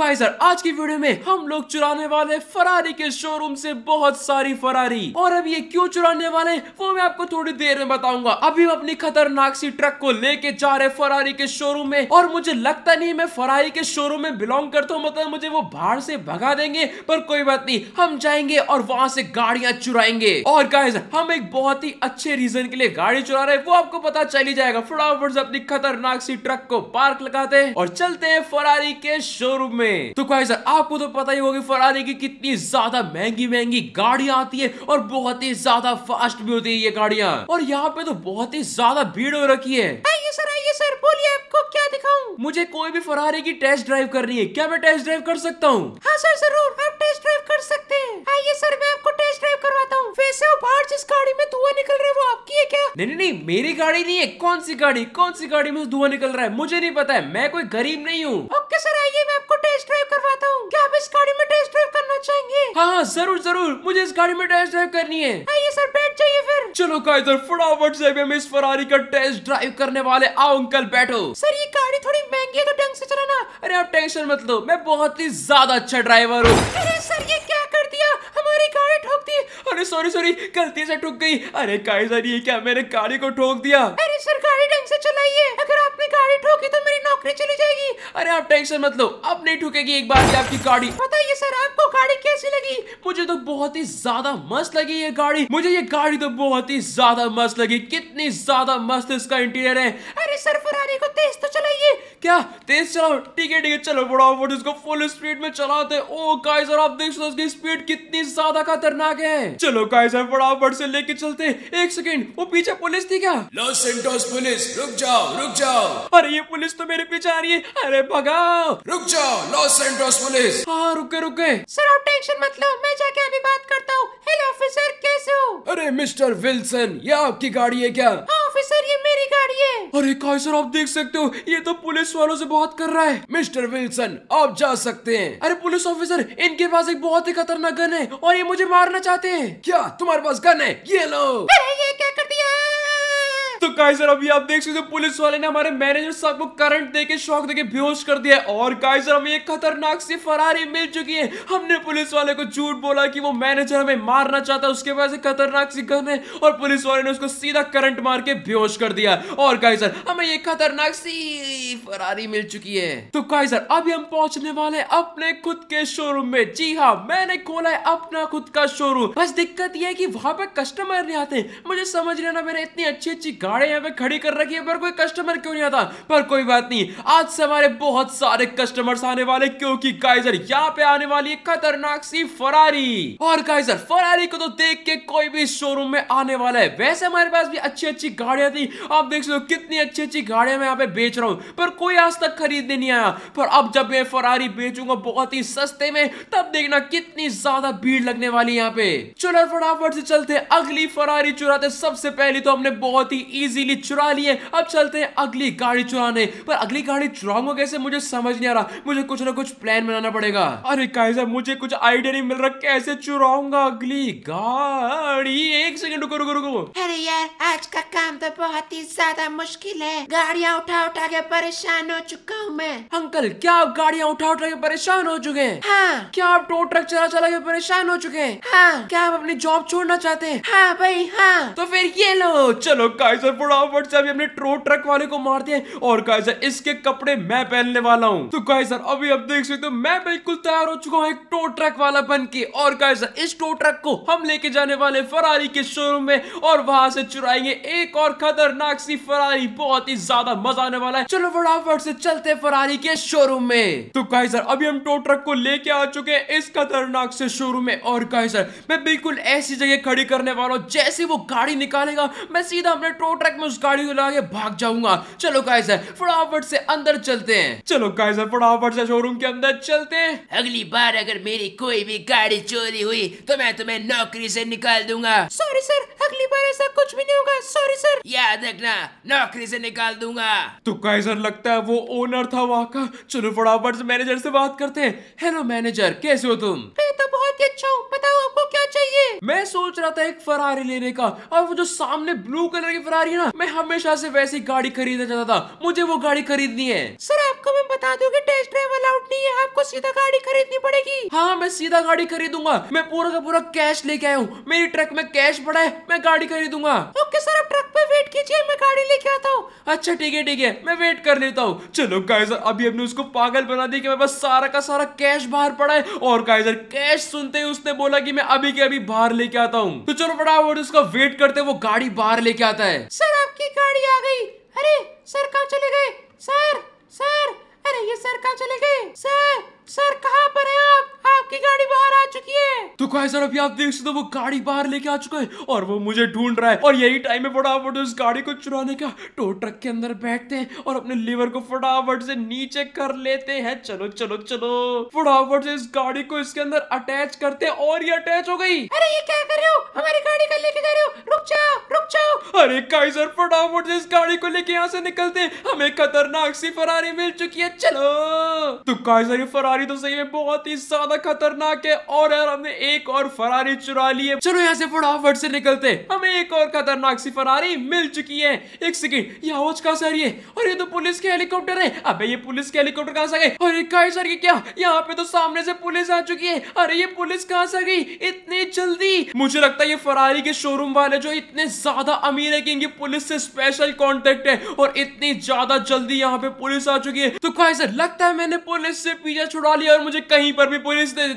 guys आज की video में हम लोग चुराने वाले फरारी के शोरूम से बहुत सारी फरारी और अब ये क्यों चुराने वाले वो मैं आपको थोड़ी देर में बताऊंगा अभी हम अपनी खतरनाक सी ट्रक को लेके जा रहे फरारी के शोरूम में और मुझे लगता नहीं मैं फरारी के शोरूम में बिलोंग करता हूँ मतलब मुझे वो बाहर से भगा देंगे पर कोई बात नहीं हम जाएंगे और वहाँ से गाड़ियाँ चुराएंगे और गाइज हम एक बहुत ही अच्छे रीजन के लिए गाड़ी चुरा रहे वो आपको पता चली जाएगा फटाफट से अपनी खतरनाक सी ट्रक को पार्क लगाते हैं और चलते हैं फरारी के शोरूम में में तो गाइस आपको तो पता ही होगी फरारी की कितनी ज्यादा महंगी महंगी गाड़िया आती है और बहुत ही ज्यादा फास्ट भी होती है ये गाड़िया और यहाँ पे तो बहुत ही ज्यादा भीड़ हो रखी है आइए सर आइए सर बोलिए आपको क्या दिखाऊँ मुझे कोई भी फरारी की टेस्ट ड्राइव करनी है क्या मैं टेस्ट ड्राइव कर सकता हूँ हाँ सर जरूर आप टेस्ट ड्राइव कर सकते हैं आइए हाँ, सर मैं आपको टेस्ट ड्राइव करवाता हूँ वैसे वो बाहर जिस गाड़ी में धुआं निकल रहा है वो आपकी है क्या नहीं नहीं मेरी गाड़ी नहीं है कौन सी गाड़ी कौन सी गाड़ी में धुआं निकल रहा है मुझे नहीं पता है मैं कोई गरीब नहीं हूँ ओके सर आइए मैं आपको टेस्ट ड्राइव करवाता हूँ क्या आप इस गाड़ी में टेस्ट ड्राइव करना चाहेंगे हाँ हाँ जरूर जरूर मुझे इस गाड़ी में टेस्ट ड्राइव करनी है आइए सर बैठ जाइए फिर चलो का फटाफट से हम इस फरारी का टेस्ट ड्राइव करने वाले आओ अंकल बैठो सर ये गाड़ी थोड़ी महंगी है तो ढंग से चलाना अरे आप टेंशन मत लो मैं बहुत ही ज्यादा अच्छा ड्राइवर हूँ सर ये क्या कर दिया भैया हमारी गाड़ी ठोक दी अरे सॉरी सॉरी गलती से ठुक गई अरे काइजर ये क्या मेरे गाड़ी को ठोक दिया अरे सर गाड़ी ढंग से चलाइए अगर आपने गाड़ी ठोकी तो मेरी नौकरी चली जाएगी अरे आप टेंशन मत लो अब नहीं ठुकेगी एक बार आपकी गाड़ी बताइए सर आपको गाड़ी कैसी लगी मुझे तो बहुत ही ज्यादा मस्त लगी ये गाड़ी मुझे ये गाड़ी तो बहुत ही ज्यादा मस्त लगी कितनी ज्यादा मस्त इसका इंटीरियर है अरे सर फरारी को तेज तो चलाइए क्या तेज चलाओ ठीक है ठीक है चलो फटाफट इसको फुल स्पीड में चलाते ओ गाइस और आप देख सकते इसकी स्पीड कितनी ज्यादा खतरनाक है चलो गाइस बड़ा फटाफट से लेके चलते एक सेकेंड वो पीछे पुलिस थी क्या लॉस सेंटोस पुलिस रुक जाओ रुक जाओ अरे ये पुलिस तो मेरे पीछे आ रही है अरे भगाओ रुक जाओ लॉस सेंटोस पुलिस हाँ रुके रुके सर आप टेंशन मत लो मैं जाके अभी बात करता हूँ हेलो ऑफिसर कैसे हो अरे मिस्टर विल्सन ये आपकी गाड़ी है क्या ऑफिसर हाँ, ये मेरी गाड़ी है अरे काइसर आप देख सकते हो ये तो पुलिस पुलिस वालों से बहुत कर रहा है मिस्टर विल्सन आप जा सकते हैं अरे पुलिस ऑफिसर इनके पास एक बहुत ही खतरनाक गन है और ये मुझे मारना चाहते हैं क्या तुम्हारे पास गन है ये लो अरे ये क्या तो गाइजर अभी आप देख सकते हो पुलिस वाले ने हमारे मैनेजर साहब को करंट देके शॉक देके बेहोश कर दिया और गाइजर हमें एक खतरनाक सी फरारी मिल चुकी है हमने पुलिस वाले को झूठ बोला कि वो मैनेजर हमें मारना चाहता है उसके पास एक खतरनाक सी गन है और पुलिस वाले ने उसको सीधा करंट मार के बेहोश कर दिया और गाइजर हमें एक खतरनाक सी फरारी मिल चुकी है तो गाइजर अभी हम पहुंचने वाले हैं अपने खुद के शोरूम में जी हाँ मैंने खोला है अपना खुद का शोरूम बस दिक्कत यह है कि वहां पर कस्टमर नहीं आते मुझे समझ लेना मेरे इतनी अच्छी अच्छी गाड़ी यहाँ पे खड़ी कर रखी है पर कोई कस्टमर क्यों नहीं आता पर कोई बात नहीं आज से हमारे बहुत सारे कस्टमर्स आने वाले क्योंकि गाइजर यहाँ पे आने वाली है खतरनाक सी फरारी और गाइजर फरारी को तो देख के कोई भी शोरूम में आने वाला है वैसे हमारे पास भी अच्छी अच्छी गाड़ियां थी आप देख सकते हो कितनी अच्छी अच्छी गाड़ियां मैं यहाँ पे बेच रहा हूँ पर कोई आज तक खरीदने नहीं आया पर अब जब मैं फरारी बेचूंगा बहुत ही सस्ते में तब देखना कितनी ज्यादा भीड़ लगने वाली यहाँ पे चलो फटाफट से चलते अगली फरारी चुराते सबसे पहले तो हमने बहुत ही इजीली चुरा लिए अब चलते हैं अगली गाड़ी चुराने पर अगली गाड़ी चुराऊंगा कैसे मुझे समझ नहीं आ रहा मुझे कुछ ना कुछ प्लान बनाना पड़ेगा अरे कैसे मुझे कुछ आइडिया नहीं मिल रहा कैसे चुराऊंगा अगली गाड़ी एक सेकंड रुको रुको रुको अरे यार आज का काम तो बहुत ही ज्यादा मुश्किल है गाड़ियाँ उठा उठा के परेशान हो चुका हूँ मैं अंकल क्या आप गाड़ियाँ उठा उठा के परेशान हो चुके हैं हाँ क्या आप टो ट्रक चला चला के परेशान हो चुके हैं हाँ क्या आप अपनी जॉब छोड़ना चाहते हैं हाँ भाई हाँ तो फिर ये लो चलो कैसे फटाफट से अभी अपने ट्रो ट्रक वाले को मारते हैं और गाइजर इसके कपड़े मैं पहनने वाला हूँ तो गाइजर अभी अब देख सकते हो मैं बिल्कुल तैयार हो चुका हूँ एक टो ट्रक वाला बन के और गाइजर इस टो ट्रक को हम लेके जाने वाले फरारी के शोरूम में और वहां से चुराएंगे एक और खतरनाक सी फरारी बहुत ही ज्यादा मजा आने वाला है चलो फटाफट से चलते फरारी के शोरूम में तो सर अभी हम टो ट्रक को लेके आ चुके हैं इस खतरनाक से शोरूम में और सर मैं बिल्कुल ऐसी जगह खड़ी करने वाला हूँ जैसे वो गाड़ी निकालेगा मैं सीधा अपने टो ट्रैक में उस गाड़ी को लगा के भाग जाऊंगा चलो गाइस फटाफट से अंदर चलते हैं चलो गाइस फटाफट से शोरूम के अंदर चलते हैं अगली बार अगर मेरी कोई भी गाड़ी चोरी हुई तो मैं तुम्हें नौकरी से निकाल दूंगा सॉरी सर अगली बार ऐसा कुछ भी नहीं होगा सॉरी सर याद रखना नौकरी से निकाल दूंगा तो गाइसर लगता है वो ओनर था वहाँ का चलो फटाफट से मैनेजर से बात करते हैं हेलो मैनेजर कैसे हो तुम मैं तो बहुत ही अच्छा हूँ बताओ आपको क्या चाहिए मैं सोच रहा था एक फरारी लेने का और वो जो सामने ब्लू कलर की फरारी है ना मैं हमेशा से वैसी गाड़ी खरीदना चाहता था मुझे वो गाड़ी खरीदनी है सर आपको मैं बता दूं कि टेस्ट ड्राइव अलाउड नहीं है आपको सीधा गाड़ी खरीदनी पड़ेगी हाँ मैं सीधा गाड़ी खरीदूंगा मैं पूरा का पूरा कैश लेके आया हूँ मेरी ट्रक में कैश पड़ा है मैं गाड़ी खरीदूंगा ओके सर आप ट्रक पे वेट कीजिए मैं गाड़ी लेके आता हूँ अच्छा ठीक है ठीक है मैं वेट कर लेता हूँ चलो गाइजर अभी हमने उसको पागल बना दिया कि सारा का सारा कैश बाहर पड़ा है और गाइजर कैश सुनते ही उसने बोला की मैं अभी के अभी बाहर लेके आता हूँ तो चलो फटाफट उसका वेट करते वो गाड़ी बाहर लेके आता है सर आपकी गाड़ी आ गई अरे सर कहाँ चले गए सर सर अरे ये सर कहाँ चले गए सर सर कहाँ पर है आप आपकी गाड़ी बाहर आ चुकी है तो खाई सर अभी आप देख सकते हो वो गाड़ी बाहर लेके आ चुका है और वो मुझे ढूंढ रहा है और यही टाइम है फटाफट उस गाड़ी को चुराने का टो ट्रक के अंदर बैठते हैं और अपने लीवर को फटाफट से नीचे कर लेते हैं चलो चलो चलो फटाफट से इस गाड़ी को इसके अंदर अटैच करते हैं और ये अटैच हो गई अरे ये क्या कर रहे हो हमारी गाड़ी का लेके जा रहे हो रुक जाओ रुक जाओ अरे काइजर फटाफट से इस गाड़ी को लेके यहाँ से निकलते हमें खतरनाक सी फरारी मिल चुकी है चलो तो काइजर ये फरारी तो सही है बहुत ही ज्यादा खतरनाक खतरनाक है और यार हमने एक और फरारी चुरा ली है चलो यहाँ से फटाफट से निकलते हमें एक और खतरनाक सी फरारी मिल चुकी है एक सेकेंड ये आवाज कहाँ से आ रही है और ये तो पुलिस के हेलीकॉप्टर है अबे ये पुलिस के हेलीकॉप्टर कहाँ से गए और ये क्या यहाँ पे तो सामने से पुलिस आ चुकी है अरे ये पुलिस कहाँ से गई इतनी जल्दी मुझे लगता है ये फरारी के शोरूम वाले जो इतने ज्यादा अमीर है कि इनकी पुलिस से स्पेशल कॉन्टेक्ट है और इतनी ज्यादा जल्दी यहाँ पे पुलिस आ चुकी है तो कहा सर लगता है मैंने पुलिस से पीछा छुड़ा लिया और मुझे कहीं पर भी पुलिस ने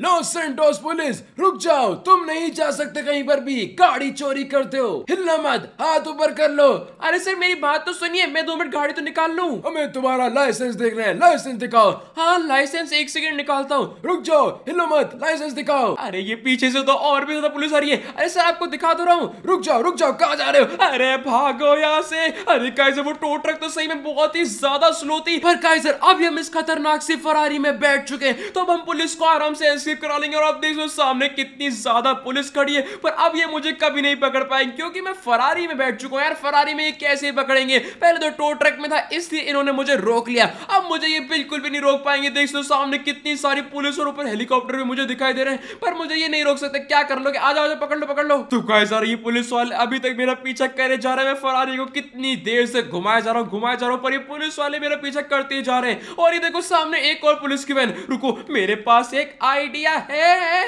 नो सेंटोस पुलिस रुक जाओ तुम नहीं जा सकते कहीं पर भी गाड़ी चोरी करते हो हिलना मत हाथ ऊपर कर लो अरे सर मेरी बात तो सुनिए मैं दो मिनट गाड़ी तो निकाल लू हमें तुम्हारा लाइसेंस देख रहे हैं लाइसेंस दिखाओ हाँ लाइसेंस एक सेकंड निकालता हूँ रुक जाओ हिलो मत लाइसेंस दिखाओ अरे ये पीछे से तो और भी ज्यादा पुलिस आ रही है अरे सर आपको दिखा दो तो रहा हूँ रुक जाओ रुक जाओ कहा जा रहे हो अरे भागो यहाँ से अरे काइजर वो टो ट्रक तो सही में बहुत ही ज्यादा स्लो थी पर काइजर अब हम इस खतरनाक सी फरारी में बैठ बैठ चुके हैं तो अब हम पुलिस को आराम से एस्केप करा लेंगे और आप देख लो सामने कितनी ज्यादा पुलिस खड़ी है पर अब ये मुझे कभी नहीं पकड़ पाएंगे क्योंकि मैं फरारी में बैठ चुका हूँ यार फरारी में ये कैसे पकड़ेंगे पहले तो टो ट्रक में था इसलिए इन्होंने मुझे रोक लिया अब मुझे ये बिल्कुल भी नहीं रोक पाएंगे देख लो सामने कितनी सारी पुलिस और ऊपर हेलीकॉप्टर भी मुझे दिखाई दे रहे हैं पर मुझे ये नहीं रोक सकते क्या कर लोगे आ जाओ पकड़ लो पकड़ लो तो गाइस यार ये पुलिस वाले अभी तक मेरा पीछा करे जा रहे हैं फरारी को कितनी देर से घुमाया जा रहा हूँ घुमाया जा रहा हूँ पर ये पुलिस वाले मेरा पीछा करते जा रहे हैं और ये देखो सामने एक और पुलिस की सेवन रुको मेरे पास एक आइडिया है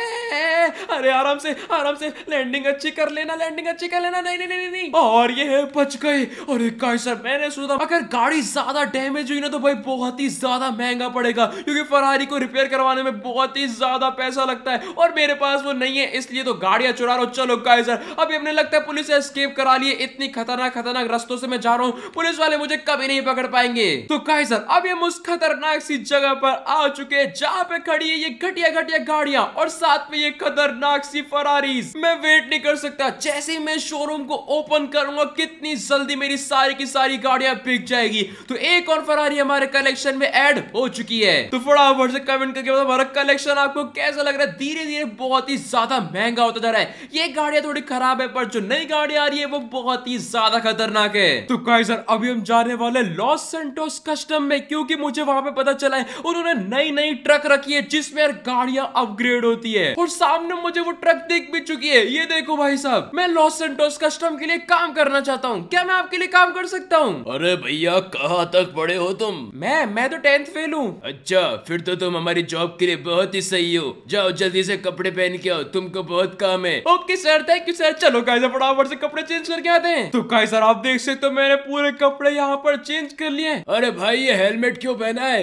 अरे आराम से आराम से लैंडिंग अच्छी कर लेना लैंडिंग अच्छी कर लेना नहीं नहीं नहीं नहीं और ये है बच गए और एक सर मैंने सोचा अगर गाड़ी ज्यादा डैमेज हुई ना तो भाई बहुत ही ज्यादा महंगा पड़ेगा क्योंकि फरारी को रिपेयर करवाने में बहुत ही ज्यादा पैसा लगता है और मेरे पास वो नहीं है इसलिए तो गाड़ियां चुरा रहा हूँ चलो गाय सर अभी अपने लगता है पुलिस एस्केप करा लिए इतनी खतरनाक खतरनाक रस्तों से मैं जा रहा हूँ पुलिस वाले मुझे कभी नहीं पकड़ पाएंगे तो गाय सर अब हम उस खतरनाक सी जगह पर आ चुके हैं जहाँ पे खड़ी है ये घटिया घटिया गाड़िया और साथ में ये खतरनाक सी फरारीज मैं वेट नहीं कर सकता जैसे ही मैं शोरूम को ओपन करूंगा कितनी जल्दी मेरी सारी की सारी गाड़िया बिक जाएगी तो एक और फरारी हमारे कलेक्शन में एड हो चुकी है तो फटाफट से कमेंट करके बताओ हमारा कलेक्शन आपको कैसा लग रहा है धीरे धीरे बहुत ही ज्यादा महंगा होता जा रहा है ये गाड़िया थोड़ी खराब है पर जो नई गाड़ी आ रही है वो बहुत ही ज्यादा खतरनाक है तो कई सर अभी हम जाने वाले लॉस सेंटोस कस्टम में क्योंकि मुझे वहां पे पता चला है उन्होंने नई नई नई ट्रक रखी है जिसमें गाड़ियां अपग्रेड होती है और सामने मुझे वो ट्रक देख भी चुकी है ये देखो भाई साहब मैं लॉस सेंटोस कस्टम के लिए काम करना चाहता हूँ क्या मैं आपके लिए काम कर सकता हूँ अरे भैया कहाँ तक पड़े हो तुम मैं मैं तो टेंथ फेल हूँ अच्छा फिर तो तुम हमारी जॉब के लिए बहुत ही सही हो जाओ जल्दी से कपड़े पहन के आओ तुमको बहुत काम है okay sir thank you sir चलो कैसे फटाफट से कपड़े चेंज करके आते हैं तो कहा सर आप देख सकते हो मैंने पूरे कपड़े यहाँ पर चेंज कर लिए अरे भाई ये हेलमेट क्यों पहना है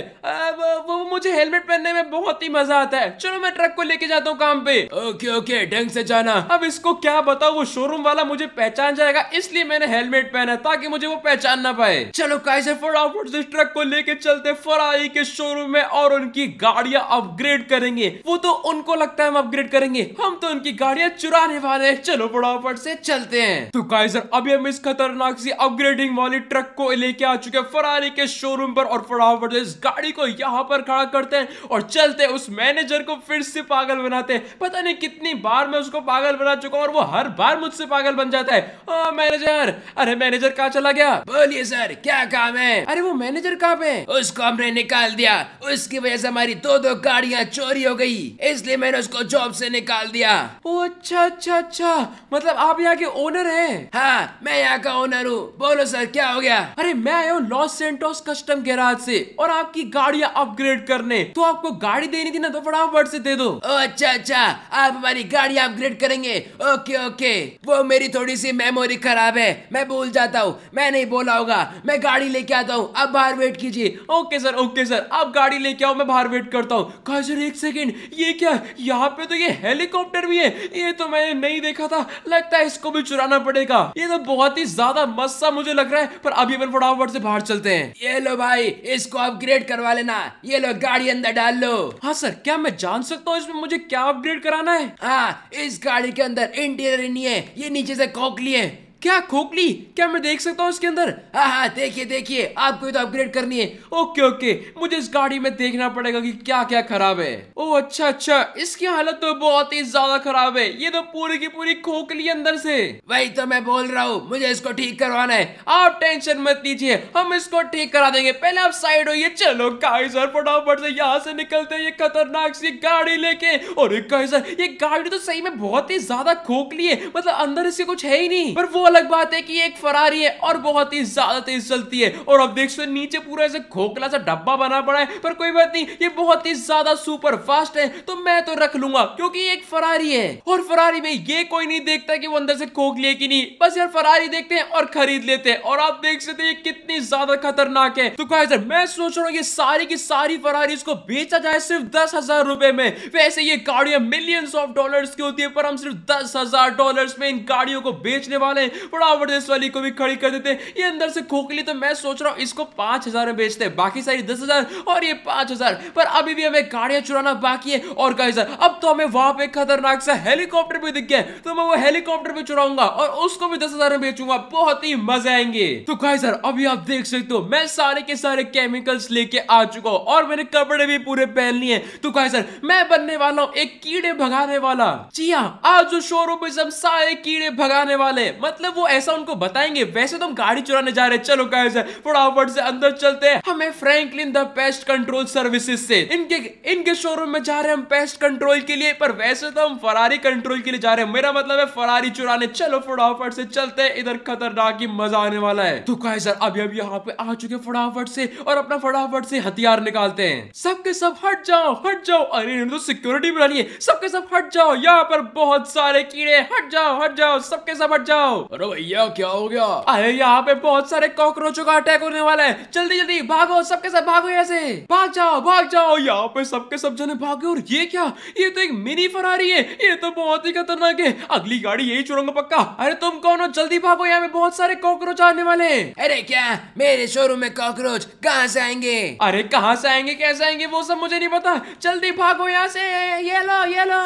वो मुझे मुझे हेलमेट पहनने में बहुत ही मजा आता है चलो मैं ट्रक को लेके जाता हूँ काम पे ओके ओके ढंग से जाना अब इसको क्या बताओ वो शोरूम वाला मुझे पहचान जाएगा इसलिए मैंने हेलमेट पहना ताकि मुझे वो पहचान ना पाए चलो कैसे फटाफट से ट्रक को लेके चलते फरारी के शोरूम में और उनकी गाड़िया अपग्रेड करेंगे वो तो उनको लगता है हम अपग्रेड करेंगे हम तो उनकी गाड़िया चुराने वाले हैं चलो फटाफट से चलते हैं तो कैसे अभी हम इस खतरनाक सी अपग्रेडिंग वाली ट्रक को लेके आ चुके फरारी के शोरूम पर और फटाफट इस गाड़ी को यहाँ पर खड़ा कर करते हैं और चलते उस मैनेजर को फिर से पागल बनाते हैं पता नहीं कितनी बार मैं उसको पागल बना चुका हूँ और वो हर बार मुझसे पागल बन जाता है मैनेजर अरे मैनेजर कहाँ चला गया बोलिए सर क्या काम है अरे वो मैनेजर कहाँ पे उसको हमने निकाल दिया उसकी वजह से हमारी दो दो गाड़ियाँ चोरी हो गई इसलिए मैंने उसको जॉब से निकाल दिया ओ अच्छा अच्छा अच्छा मतलब आप यहाँ के ओनर है हाँ मैं यहाँ का ओनर हूँ बोलो सर क्या हो गया अरे मैं आया हूँ लॉस सेंटोस कस्टम गैराज से और आपकी गाड़ियाँ अपग्रेड करने आपने तो आपको गाड़ी देनी थी ना तो फटाफट से दे दो ओ अच्छा अच्छा आप हमारी गाड़ी अपग्रेड करेंगे ओके ओके वो मेरी थोड़ी सी मेमोरी खराब है मैं भूल जाता हूँ मैं नहीं बोला होगा मैं गाड़ी लेके आता हूँ अब बाहर वेट कीजिए ओके सर ओके सर आप गाड़ी लेके आओ मैं बाहर वेट करता हूँ कहा सर एक सेकेंड ये क्या यहाँ पे तो ये हेलीकॉप्टर भी है ये तो मैंने नहीं देखा था लगता है इसको भी चुराना पड़ेगा ये तो बहुत ही ज्यादा मस्सा मुझे लग रहा है पर अभी अपन फटाफट से बाहर चलते हैं ये लो भाई इसको अपग्रेड करवा लेना ये लो गाड़ी गाड़ी अंदर डाल लो हाँ सर क्या मैं जान सकता हूँ इसमें मुझे क्या अपग्रेड कराना है आ, हाँ, इस गाड़ी के अंदर इंटीरियर नहीं है ये नीचे से कॉकली है क्या खोखली क्या मैं देख सकता हूँ इसके अंदर हाँ हाँ देखिए देखिए आपको तो अपग्रेड करनी है ओके ओके मुझे इस गाड़ी में देखना पड़ेगा कि क्या क्या खराब है ओ अच्छा अच्छा इसकी हालत तो बहुत ही ज्यादा खराब है ये तो पूरी की पूरी खोखली अंदर से वही तो मैं बोल रहा हूँ मुझे इसको ठीक करवाना है आप टेंशन मत लीजिए हम इसको ठीक करा देंगे पहले आप साइड हो चलो काइजर फटाफट से यहाँ से निकलते ये खतरनाक सी गाड़ी लेके और काइजर ये गाड़ी तो सही में बहुत ही ज्यादा खोखली है मतलब अंदर इसे कुछ है ही नहीं पर वो अलग बात है कि एक फरारी है और बहुत ही ज्यादा तेज चलती है और अब देख सकते नीचे पूरा ऐसे खोखला सा डब्बा बना पड़ा है पर कोई बात नहीं ये बहुत ही ज्यादा सुपर फास्ट है तो मैं तो रख लूंगा क्योंकि एक फरारी है और फरारी में ये कोई नहीं देखता कि वो अंदर से खोख लिए कि नहीं बस यार फरारी देखते हैं और खरीद लेते हैं और आप देख सकते हैं कितनी ज्यादा खतरनाक है तो कहा मैं सोच रहा हूँ ये सारी की सारी फरारी इसको बेचा जाए सिर्फ दस हजार रुपए में वैसे ये गाड़ियां मिलियंस ऑफ डॉलर्स की होती है पर हम सिर्फ दस हजार डॉलर में इन गाड़ियों को बेचने वाले हैं फटाफट इस वाली को भी खड़ी कर देते ये अंदर से खोखली तो मैं सोच रहा हूँ इसको पांच हजार में बेचते हैं बाकी सारी दस हजार और ये पांच हजार पर अभी भी हमें गाड़ियां चुराना बाकी है और सर अब तो हमें वहां पे खतरनाक सा हेलीकॉप्टर भी दिख गया तो मैं वो हेलीकॉप्टर भी चुराऊंगा और उसको भी दस में बेचूंगा बहुत ही मजा आएंगे तो सर अभी आप देख सकते हो मैं सारे के सारे केमिकल्स लेके आ चुका हूँ और मेरे कपड़े भी पूरे पहन लिए तो सर मैं बनने वाला हूँ एक कीड़े भगाने वाला जी हाँ आज जो शोरूम में सब सारे कीड़े भगाने वाले मतलब मतलब वो ऐसा उनको बताएंगे वैसे तो हम गाड़ी चुराने जा रहे हैं चलो गाइस फटाफट से अंदर चलते हैं हमें Franklin the pest control services से इनके इनके शोरूम में जा रहे हैं हम पेस्ट कंट्रोल के लिए पर वैसे तो हम फरारी कंट्रोल के लिए जा रहे हैं मेरा मतलब है फरारी चुराने चलो फटाफट से चलते हैं इधर खतरनाक ही मजा आने वाला है तो गाइस अभी अभी यहाँ पे आ चुके फटाफट से और अपना फटाफट से हथियार निकालते हैं सबके सब हट जाओ हट जाओ अरे इन्हें तो सिक्योरिटी बुला लिए सबके सब हट जाओ यहाँ पर बहुत सारे कीड़े हट जाओ हट जाओ सबके सब हट जाओ अरे भैया क्या हो गया अरे यहाँ पे बहुत सारे कॉकरोचों का अटैक होने वाला है जल्दी जल्दी भागो सबके साथ भागो यहाँ से भाग जाओ भाग जाओ यहाँ पे सबके सब जने भागे और ये क्या ये तो एक मिनी फरारी है ये तो बहुत ही खतरनाक है अगली गाड़ी यही चुराऊंगा पक्का अरे तुम कौन हो जल्दी भागो यहाँ पे बहुत सारे कॉकरोच आने वाले अरे क्या मेरे शोरूम में कॉकरोच कहाँ से आएंगे अरे कहाँ से आएंगे कैसे आएंगे वो सब मुझे नहीं पता जल्दी भागो यहाँ से ये लो ये लो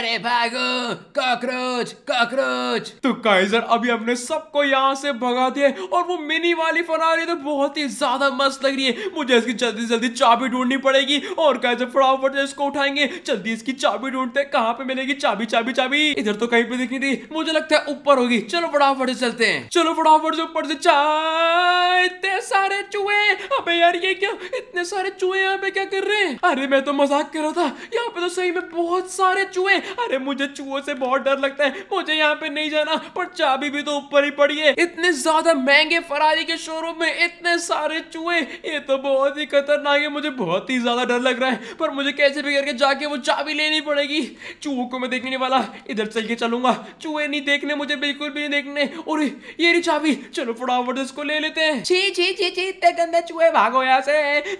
अरे भागो कॉकरोच कॉकरोच तो काइजर अब अभी हमने सबको यहाँ से भगा दिया और वो मिनी वाली फरारी तो बहुत ही ज्यादा मस्त लग रही है मुझे इसकी जल्दी जल्दी चाबी ढूंढनी पड़ेगी और कैसे फटाफट इसको उठाएंगे जल्दी इसकी चाबी ढूंढते कहाँ पे मिलेगी चाबी चाबी चाबी इधर तो कहीं पे दिखनी थी मुझे लगता है ऊपर होगी चलो फटाफट से चलते हैं चलो फटाफट से ऊपर से चाहते सारे चूहे अबे यार ये क्या इतने सारे चूहे यहाँ पे क्या कर रहे हैं अरे मैं तो मजाक कर रहा था यहाँ पे तो सही में बहुत सारे चूहे अरे मुझे चूहों से बहुत डर लगता है मुझे यहाँ पे नहीं जाना पर चाबी भी तो ऊपर ही पड़ी है इतने ज्यादा महंगे फरारी के शोरूम में इतने सारे चूहे ये तो बहुत ही खतरनाक है मुझे बहुत ही ज्यादा डर लग रहा है पर मुझे कैसे भी करके जाके वो चाबी लेनी पड़ेगी चूहों को मैं देखने वाला इधर चल के चलूंगा चूहे नहीं देखने मुझे बिल्कुल भी नहीं देखने और ये चाबी चलो फटाफट इसको ले लेते हैं छी छी छी छी इतने गंदे चूहे भागो यहाँ से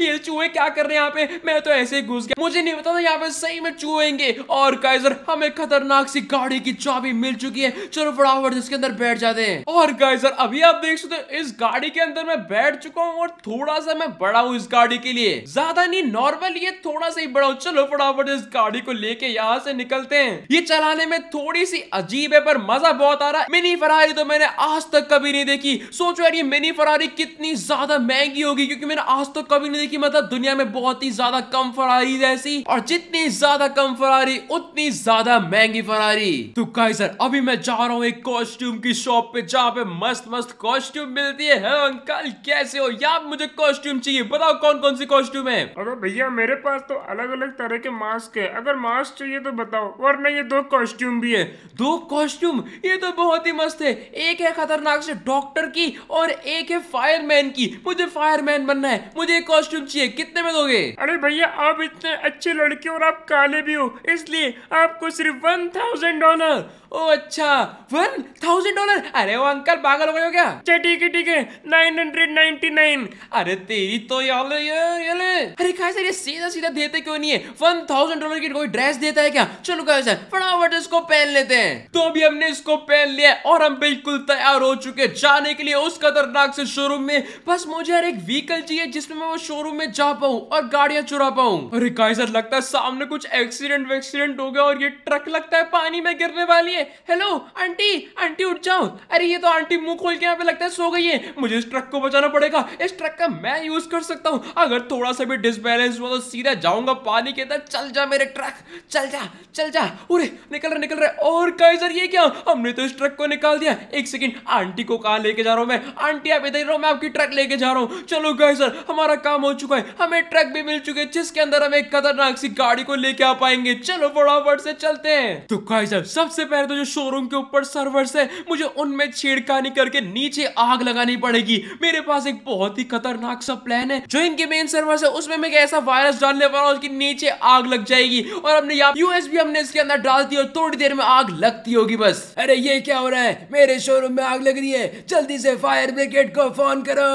ये चूहे क्या कर रहे हैं यहाँ पे मैं तो ऐसे ही घुस गया मुझे नहीं पता था यहाँ पे सही में चूहेंगे और काइजर हमें खतरनाक सी गाड़ी की चाबी मिल चुकी है चलो फटाफट इसके अंदर बैठ जाते हैं और गाइस सर अभी आप देख सकते हो इस गाड़ी के अंदर मैं बैठ चुका हूँ और थोड़ा सा मैं बड़ा हूँ इस गाड़ी के लिए ज्यादा नहीं नॉर्मल ये थोड़ा सा ही बड़ा हूँ चलो फटाफट इस गाड़ी को लेके यहाँ से निकलते हैं ये चलाने में थोड़ी सी अजीब है पर मजा बहुत आ रहा है मिनी फरारी तो मैंने आज तक कभी नहीं देखी सोचो यार ये मिनी फरारी कितनी ज्यादा महंगी होगी क्योंकि मैंने आज तक कभी नहीं देखी मतलब दुनिया में बहुत ही ज्यादा कम फरारी ऐसी और जितनी ज्यादा कम फरारी उतनी ज्यादा महंगी फरारी तो कहीं सर अभी मैं जा रहा हूँ एक कॉस्ट्यूम की की शॉप पे जहाँ पे मस्त मस्त कॉस्ट्यूम मिलती है हेलो हाँ, अंकल कैसे हो यार मुझे कॉस्ट्यूम चाहिए बताओ कौन कौन सी कॉस्ट्यूम है अरे भैया मेरे पास तो अलग अलग तरह के मास्क है अगर मास्क चाहिए तो बताओ वरना ये दो कॉस्ट्यूम भी है दो कॉस्ट्यूम ये तो बहुत ही मस्त है एक है खतरनाक से डॉक्टर की और एक है फायरमैन की मुझे फायरमैन बनना है मुझे कॉस्ट्यूम चाहिए कितने में दोगे अरे भैया आप इतने अच्छे लड़के और आप काले भी हो इसलिए आपको सिर्फ वन थाउजेंड डॉलर ओ अच्छा वन थाउजेंड डॉलर अरे वो अंकल पागल हो गए हो क्या अच्छा ठीक है ठीक है नाइन हंड्रेड नाइनटी नाइन अरे तेरी तो यार ले अरे कहा सर ये सीधा सीधा देते क्यों नहीं है वन थाउजेंड डॉलर की कोई ड्रेस देता है क्या चलो कहा सर फटाफट इसको पहन लेते हैं तो अभी हमने इसको पहन लिया और हम बिल्कुल तैयार हो चुके जाने के लिए उस खतरनाक से शोरूम में बस मुझे यार एक व्हीकल चाहिए जिसमें मैं वो शोरूम में जा पाऊँ और गाड़ियाँ चुरा पाऊँ अरे कहा लगता है सामने कुछ एक्सीडेंट वेक्सीडेंट हो गया और ये ट्रक लगता है पानी में गिरने वाली है हेलो आंटी आंटी उठ जाओ अरे ये तो आंटी मुंह खोल के यहाँ पे लगता है सो गई है मुझे इस ट्रक को बचाना पड़ेगा इस ट्रक का मैं यूज कर सकता हूँ अगर थोड़ा सा भी डिसबैलेंस हुआ तो सीधा जाऊंगा पानी के अंदर चल जा मेरे ट्रक चल जा चल जा उरे निकल रहा निकल रहा और कहीं सर ये क्या हमने तो इस ट्रक को निकाल दिया एक सेकेंड आंटी को कहा लेके जा रहा हूँ मैं आंटी आप इधर रहो मैं आपकी ट्रक लेके जा रहा हूँ चलो गाय सर हमारा काम हो चुका है हमें ट्रक भी मिल चुके जिसके अंदर हम एक खतरनाक सी गाड़ी को लेके आ पाएंगे चलो फटाफट से चलते हैं तो गाय सर सबसे पहले तो के जो शोरूम के ऊपर सर्वर्स है मुझे उनमें छेड़खानी करके नीचे आग लगानी पड़ेगी मेरे पास एक बहुत ही खतरनाक सा प्लान है जो इनके मेन सर्वर है उसमें मैं ऐसा वायरस डालने वाला हूँ नीचे आग लग जाएगी और हमने यहाँ यूएसबी हमने इसके अंदर डाल दी और थोड़ी देर में आग लगती होगी बस अरे ये क्या हो रहा है मेरे शोरूम में आग लग रही है जल्दी से फायर ब्रिगेड को फोन करो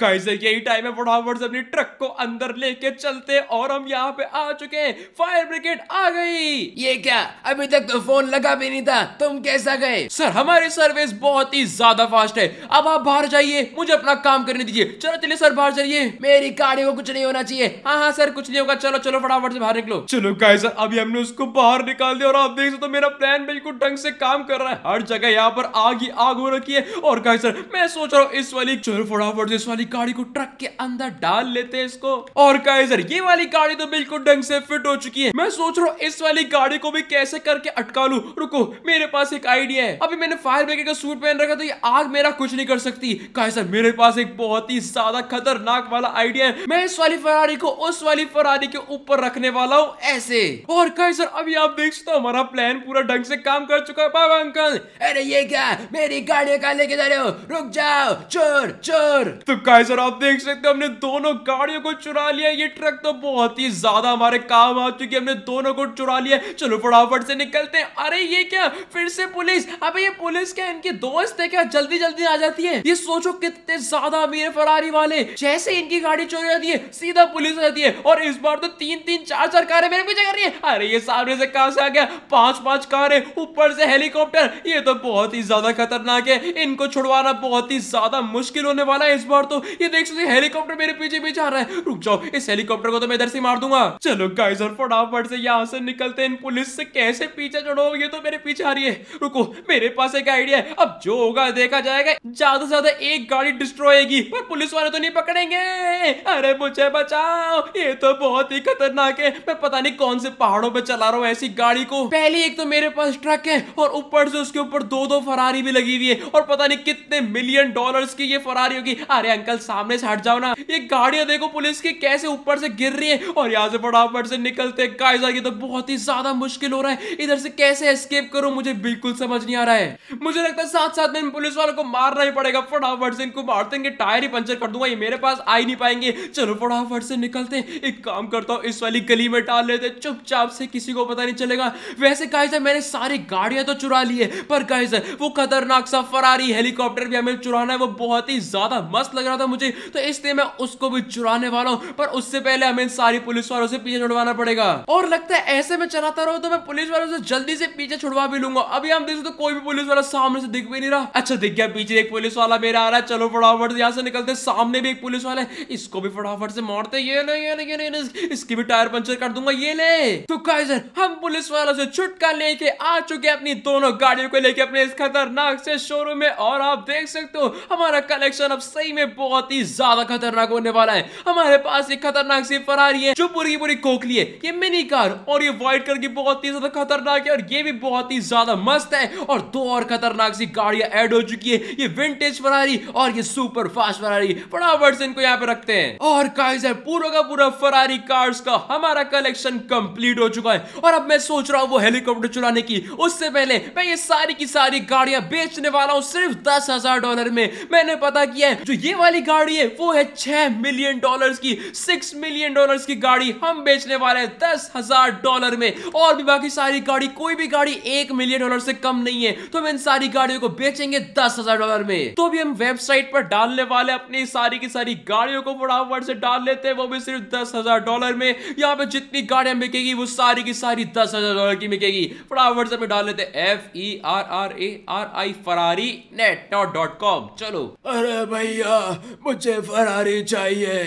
कैसे यही टाइम है फटाफट से अपनी ट्रक को अंदर लेके चलते और हम यहाँ पे आ चुके हैं फायर ब्रिगेड आ गई ये क्या अभी तक तो फोन लगा भी नहीं नहीं था तुम कैसा गए सर हमारी सर्विस बहुत ही ज्यादा फास्ट है अब आप बाहर जाइए मुझे अपना काम करने दीजिए चलो चलिए सर बाहर जाइए मेरी गाड़ी को कुछ नहीं होना चाहिए हाँ हाँ सर कुछ नहीं होगा चलो चलो फटाफट से बाहर निकलो चलो गाय सर अभी हमने उसको बाहर निकाल दिया और आप देख सकते मेरा प्लान बिल्कुल ढंग से काम कर रहा है हर जगह यहाँ पर आग ही आग हो रखी है और गाय सर मैं सोच रहा हूँ इस वाली चलो फटाफट से इस वाली गाड़ी को ट्रक के अंदर डाल लेते हैं इसको और गाय सर ये वाली गाड़ी तो बिल्कुल ढंग से फिट हो चुकी है मैं सोच रहा हूँ इस वाली गाड़ी को भी कैसे करके अटका लू रुको मेरे पास एक आइडिया है अभी मैंने फायर ब्रिगेड का सूट पहन रखा तो ये आग मेरा कुछ नहीं कर सकती सर मेरे पास एक बहुत ही ज्यादा खतरनाक वाला आइडिया है मैं इस वाली फरारी को उस वाली फरारी के ऊपर रखने वाला हूँ ऐसे और सर अभी आप देख सकते हो हमारा प्लान पूरा ढंग से काम कर चुका है बाबा अंकल अरे ये क्या मेरी गाड़ी का लेके जा रहे हो रुक जाओ चोर चोर तो सर आप देख सकते हो हमने दोनों गाड़ियों को चुरा लिया ये ट्रक तो बहुत ही ज्यादा हमारे काम आ चुकी है हमने दोनों को चुरा लिया चलो फटाफट से निकलते हैं अरे ये क्या गया फिर से पुलिस अब ये पुलिस क्या इनके दोस्त है क्या जल्दी जल्दी आ जाती है ये सोचो कितने ज्यादा अमीर फरारी वाले जैसे इनकी गाड़ी चोरी होती है सीधा पुलिस आ जाती है और इस बार तो तीन तीन चार चार कार मेरे पीछे कर रही है अरे ये सामने से कहा से आ गया पांच पांच कार ऊपर से हेलीकॉप्टर ये तो बहुत ही ज्यादा खतरनाक है इनको छुड़वाना बहुत ही ज्यादा मुश्किल होने वाला है इस बार तो ये देख सकते हेलीकॉप्टर मेरे पीछे पीछे आ रहा है रुक जाओ इस हेलीकॉप्टर को तो मैं इधर से मार दूंगा चलो गाइजर फटाफट से यहाँ से निकलते हैं पुलिस से कैसे पीछे चढ़ो ये तो मेरे पीछे पीछे आ रही है रुको मेरे पास एक आइडिया है अब जो होगा देखा जाएगा ज्यादा से ज्यादा एक गाड़ी डिस्ट्रॉय होगी पर पुलिस वाले तो नहीं पकड़ेंगे अरे मुझे बचाओ ये तो बहुत ही खतरनाक है मैं पता नहीं कौन से पहाड़ों पे चला रहा हूँ ऐसी गाड़ी को पहले एक तो मेरे पास ट्रक है और ऊपर से उसके ऊपर दो दो फरारी भी लगी हुई है और पता नहीं कितने मिलियन डॉलर की ये फरारी होगी अरे अंकल सामने से हट जाओ ना ये गाड़ियां देखो पुलिस की कैसे ऊपर से गिर रही है और यहाँ से फटाफट से निकलते गाइस आगे तो बहुत ही ज्यादा मुश्किल हो रहा है इधर से कैसे एस्केप कर करूं मुझे बिल्कुल समझ नहीं आ रहा है मुझे लगता है साथ साथ में इन पुलिस वालों को मारना ही पड़ेगा फटाफट से इनको मार देंगे टायर ही पंचर कर दूंगा ये मेरे पास आ ही नहीं पाएंगे चलो फटाफट से निकलते एक काम करता हूँ इस वाली गली में टाल लेते चुपचाप से किसी को पता नहीं चलेगा वैसे गाइजर मैंने सारी गाड़ियां तो चुरा ली है पर गाइजर वो खतरनाक सा फरारी हेलीकॉप्टर भी हमें चुराना है वो बहुत ही ज्यादा मस्त लग रहा था मुझे तो इसलिए मैं उसको भी चुराने वाला हूँ पर उससे पहले हमें सारी पुलिस वालों से पीछे छुड़वाना पड़ेगा और लगता है ऐसे में चलाता रहो तो मैं पुलिस वालों से जल्दी से पीछे छुड़वा भी लूंगा अभी हम देखते तो कोई भी पुलिस वाला सामने से दिख भी नहीं रहा अच्छा दिख गया पीछे एक पुलिस वाला मेरा आ रहा है चलो फटाफट यहाँ से निकलते सामने भी एक पुलिस वाला है इसको भी फटाफट से मारते ये नहीं इसकी भी टायर पंचर कर दूंगा ये ले तो काइजर हम पुलिस वालों से छुटका लेके आ चुके अपनी दोनों गाड़ियों को लेके अपने इस खतरनाक से शोरूम में और आप देख सकते हो हमारा कलेक्शन अब सही में बहुत ही ज्यादा खतरनाक होने वाला है हमारे पास एक खतरनाक सी फरारी है जो पूरी पूरी खोखली है ये मिनी कार और ये व्हाइट कलर की बहुत ही ज्यादा खतरनाक है और ये भी बहुत ही ही ज्यादा मस्त है और दो और खतरनाक सी गाड़ियां ऐड हो चुकी है ये विंटेज फरारी और ये सुपर फास्ट फरारी फटाफट से इनको यहाँ पे रखते हैं और काइजर पूरा का पूरा फरारी कार्स का हमारा कलेक्शन कंप्लीट हो चुका है और अब मैं सोच रहा हूँ वो हेलीकॉप्टर चुराने की उससे पहले मैं ये सारी की सारी गाड़ियां बेचने वाला हूँ सिर्फ दस हजार डॉलर में मैंने पता किया है जो ये वाली गाड़ी है वो है छह मिलियन डॉलर की सिक्स मिलियन डॉलर की गाड़ी हम बेचने वाले हैं दस हजार डॉलर में और भी बाकी सारी गाड़ी कोई भी गाड़ी एक एक मिलियन डॉलर से कम नहीं है तो हम इन सारी गाड़ियों को बेचेंगे दस हजार डॉलर में तो भी हम वेबसाइट पर डालने वाले अपनी सारी की सारी गाड़ियों को फटाफट से डाल लेते हैं वो भी सिर्फ दस हजार डॉलर में यहाँ पे जितनी गाड़ियां बिकेगी वो सारी की सारी दस हजार डॉलर की बिकेगी फटाफट से डाल लेते F E R R A R I Ferrari net dot dot com चलो अरे भैया मुझे फरारी चाहिए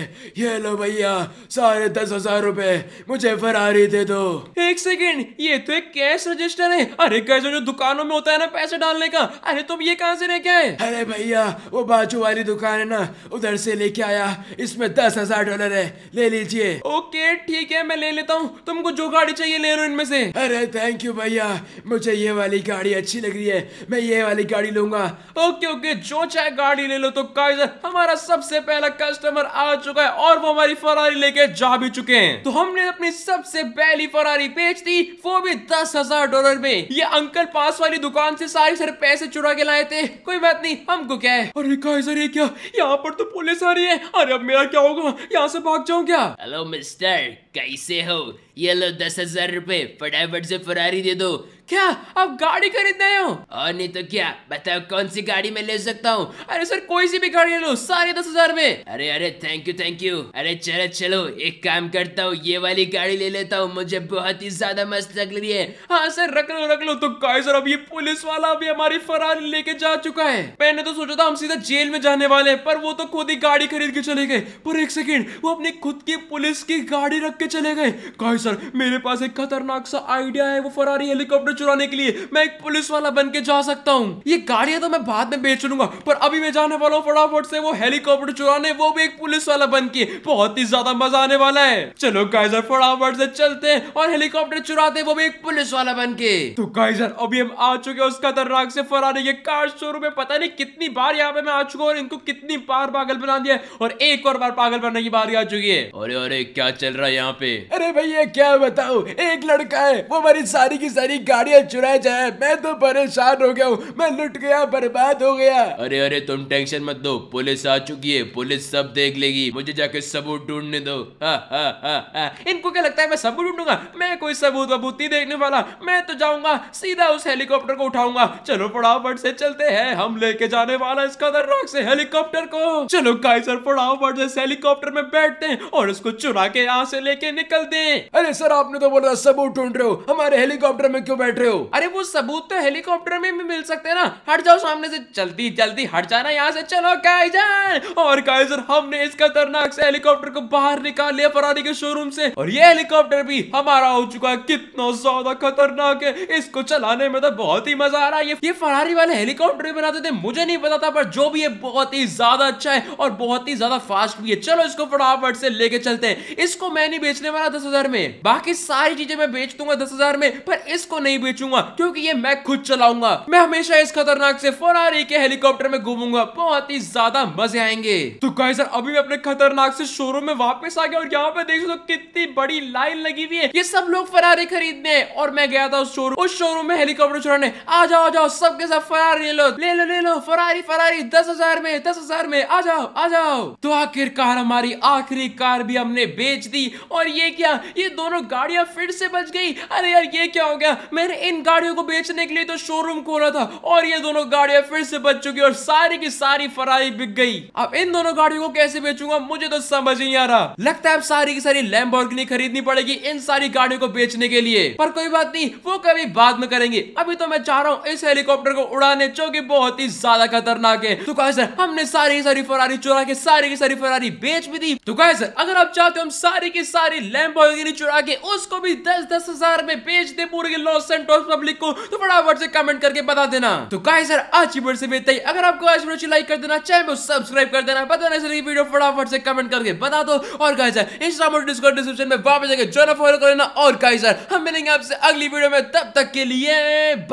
ये लो भैया सारे दस हजार रूपए मुझे फरारी दे दो एक सेकेंड ये तो एक कैश रजिस्टर है अरे अरे कैसे जो दुकानों में होता है ना पैसे डालने का अरे तुम ये कहाँ से लेके आए अरे भैया वो बाजू वाली दुकान है ना उधर से लेके आया इसमें दस हजार डॉलर है ले लीजिए ओके ठीक है मैं ले लेता हूँ तुमको जो गाड़ी चाहिए ले लो इनमें से अरे थैंक यू भैया मुझे ये वाली गाड़ी अच्छी लग रही है मैं ये वाली गाड़ी लूंगा ओके ओके जो चाहे गाड़ी ले लो तो काइजर हमारा सबसे पहला कस्टमर आ चुका है और वो हमारी फरारी लेके जा भी चुके हैं तो हमने अपनी सबसे पहली फरारी बेच दी वो भी दस हजार डॉलर में ये अंकल पास वाली दुकान से सारे सारे पैसे चुरा के लाए थे कोई बात नहीं हमको क्या है अरे सर ये क्या यहाँ पर तो पुलिस आ रही है अरे अब मेरा क्या होगा यहाँ से भाग जाऊँ क्या हेलो मिस्टर कैसे हो ये लो दस हजार रूपए फटाफट से फरारी दे दो क्या आप गाड़ी खरीद रहे हो और नहीं तो क्या बताओ कौन सी गाड़ी मैं ले सकता हूँ अरे सर कोई सी भी गाड़ी ले लो सारे दस हजार में अरे अरे थैंक यू थैंक यू अरे चलो चलो एक काम करता हूँ ये वाली गाड़ी ले लेता हूँ मुझे बहुत ही ज्यादा मस्त लग रही है हाँ सर रख लो रख लो तो गाय सर अब ये पुलिस वाला अभी हमारी फरारी लेके जा चुका है मैंने तो सोचा था हम सीधा जेल में जाने वाले पर वो तो खुद ही गाड़ी खरीद के चले गए पर एक सेकेंड वो अपने खुद की पुलिस की गाड़ी रख के चले गए गाय सर मेरे पास एक खतरनाक सा आइडिया है वो फरारी हेलीकॉप्टर कपड़े चुराने के लिए मैं एक पुलिस वाला बन के जा सकता हूँ ये गाड़ियां तो मैं बाद में बेच लूंगा पर अभी मैं जाने वाला हूँ फटाफट से वो हेलीकॉप्टर चुराने वो भी एक पुलिस वाला बन के बहुत ही ज्यादा मजा आने वाला है चलो गाइजर फटाफट से चलते हैं और हेलीकॉप्टर चुराते वो भी एक पुलिस वाला बन के तो गाइजर अभी हम आ चुके हैं उस खतरनाक से फरार ये कार शोरूम में पता नहीं कितनी बार यहाँ पे मैं आ चुका हूँ इनको कितनी बार पागल बना दिया और एक और बार पागल बनने की बारी आ चुकी है अरे अरे क्या चल रहा है यहाँ पे अरे भैया क्या बताओ एक लड़का है वो हमारी सारी की सारी गाड़ी गाड़ियाँ चुराए जाए मैं तो परेशान हो गया हूँ मैं लुट गया बर्बाद हो गया अरे अरे तुम टेंशन मत दो पुलिस आ चुकी है पुलिस सब देख लेगी मुझे जाके सबूत ढूंढने दो हा, हा, हा, इनको क्या लगता है मैं सबूत ढूंढूंगा मैं कोई सबूत वबूत नहीं देखने वाला मैं तो जाऊंगा सीधा उस हेलीकॉप्टर को उठाऊंगा चलो फटाफट से चलते हैं हम लेके जाने वाला इस रॉक से हेलीकॉप्टर को चलो काइजर फटाफट से हेलीकॉप्टर में बैठते हैं और उसको चुरा के यहाँ से लेके निकलते हैं अरे सर आपने तो बोला सबूत ढूंढ रहे हो हमारे हेलीकॉप्टर में क्यों बैठ बैठ रहे हो अरे वो सबूत तो हेलीकॉप्टर में भी मिल सकते हैं ना हट जाओ सामने से जल्दी जल्दी हट जाना यहाँ से चलो काइजन और काइजन हमने इस खतरनाक से हेलीकॉप्टर को बाहर निकाल लिया फरारी के शोरूम से और ये हेलीकॉप्टर भी हमारा हो चुका है कितना ज्यादा खतरनाक है इसको चलाने में तो बहुत ही मजा आ रहा है ये फरारी वाले हेलीकॉप्टर भी बनाते थे मुझे नहीं पता था पर जो भी ये बहुत ही ज्यादा अच्छा है और बहुत ही ज्यादा फास्ट भी है चलो इसको फटाफट से लेके चलते हैं इसको मैं नहीं बेचने वाला दस हजार में बाकी सारी चीजें मैं बेच दूंगा दस हजार में पर इसको नहीं बेचूंगा क्योंकि ये मैं खुद चलाऊंगा मैं हमेशा इस खतरनाक से फरारी के हेलीकॉप्टर में घूमूंगा बहुत ही ज्यादा मजे आएंगे तो सर अभी मैं अपने खतरनाक से शोरूम में वापस आ गया और यहाँ पे देख सकते कितनी बड़ी लाइन लगी हुई है ये सब लोग फरारी खरीदने और मैं गया था उस शोरूम उस शोरूम में हेलीकॉप्टर चुराने आ जाओ जाओ सबके साथ फरारी ले लो ले लो ले लो फरारी फरारी दस में दस में आ जाओ आ जाओ तो आखिरकार हमारी आखिरी कार भी हमने बेच दी और ये क्या ये दोनों गाड़िया फिर से बच गई अरे यार ये क्या हो गया मेरे इन गाड़ियों को बेचने के लिए तो शोरूम खोला था और ये दोनों गाड़ियां फिर से बच चुकी और सारी की सारी फरारी बिक गई अब इन दोनों गाड़ियों को कैसे बेचूंगा मुझे तो समझ नहीं आ रहा लगता है अब सारी की सारी लैम्बोर्गिनी खरीदनी पड़ेगी इन सारी गाड़ियों को बेचने के लिए पर कोई बात नहीं वो कभी बाद में करेंगे अभी तो मैं चाह रहा हूँ इस हेलीकॉप्टर को उड़ाने जो की बहुत ही ज्यादा खतरनाक है तो कहा सर हमने सारी की सारी फरारी चुरा के सारी की सारी फरारी बेच भी दी तो कहा सर अगर आप चाहते हो हम सारी की सारी लैम्बोर्गिनी चुरा के उसको भी दस दस हजार में बेच दे पूरे लॉस क्वेश्चन पब्लिक को तो फटाफट से कमेंट करके बता देना तो गाइस सर आज की वीडियो से बेहतर अगर आपको आज वीडियो लाइक कर देना चैनल को सब्सक्राइब कर देना पता नहीं वीडियो फटाफट से कमेंट करके बता दो और गाइस सर इंस्टाग्राम और डिस्कॉर्ड डिस्क्रिप्शन में वापस जाकर ज्वाइन फॉलो कर लेना और गाइस सर हम मिलेंगे आपसे अगली वीडियो में तब तक के लिए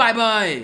बाय बाय